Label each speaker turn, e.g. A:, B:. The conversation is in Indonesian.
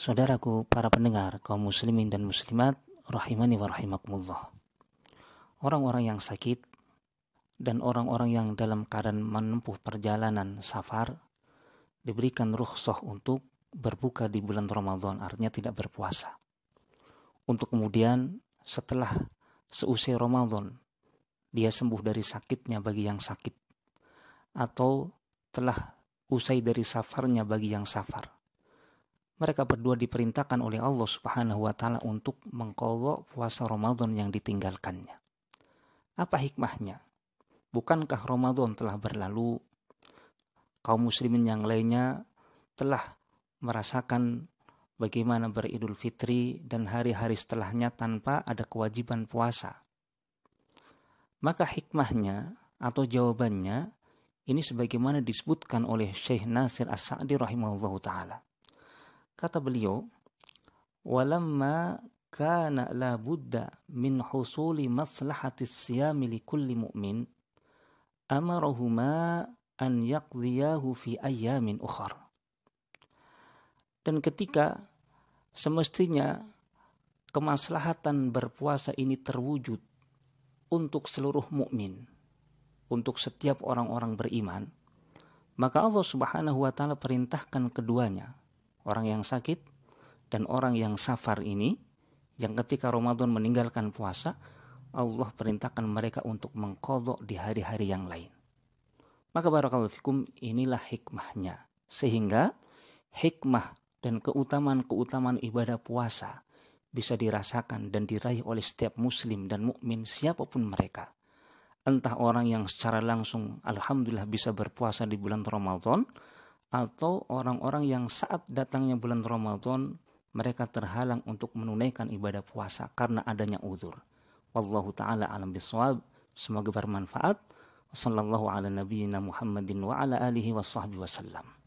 A: Saudaraku para pendengar kaum muslimin dan muslimat rahimani wa rahimakumullah. Orang-orang yang sakit dan orang-orang yang dalam keadaan menempuh perjalanan safar diberikan rukhsah untuk berbuka di bulan Ramadan artinya tidak berpuasa. Untuk kemudian setelah seusai Ramadan dia sembuh dari sakitnya bagi yang sakit atau telah usai dari safarnya bagi yang safar mereka berdua diperintahkan oleh Allah Subhanahu wa taala untuk mengqadha puasa Ramadan yang ditinggalkannya. Apa hikmahnya? Bukankah Ramadan telah berlalu? Kaum muslimin yang lainnya telah merasakan bagaimana beridul fitri dan hari-hari setelahnya tanpa ada kewajiban puasa. Maka hikmahnya atau jawabannya ini sebagaimana disebutkan oleh Syekh Nasir As-Sa'di rahimahullahu taala. Kata beliau, "Walamma kana la budda min husuli maslahati siyami li kulli mu'min, amarahuma an yaqdiyahu fi ayyamin ukhar." Dan ketika semestinya kemaslahatan berpuasa ini terwujud untuk seluruh mukmin, untuk setiap orang-orang beriman, maka Allah Subhanahu wa taala perintahkan keduanya orang yang sakit dan orang yang safar ini yang ketika Ramadan meninggalkan puasa Allah perintahkan mereka untuk mengkodok di hari-hari yang lain maka barakallahu fikum inilah hikmahnya sehingga hikmah dan keutamaan-keutamaan ibadah puasa bisa dirasakan dan diraih oleh setiap muslim dan mukmin siapapun mereka. Entah orang yang secara langsung alhamdulillah bisa berpuasa di bulan Ramadan atau orang-orang yang saat datangnya bulan Ramadan mereka terhalang untuk menunaikan ibadah puasa karena adanya uzur. Wallahu taala alam bisawab. Semoga bermanfaat. Wassallallahu ala nabiyyina Muhammadin wa ala alihi washabbihi wasallam.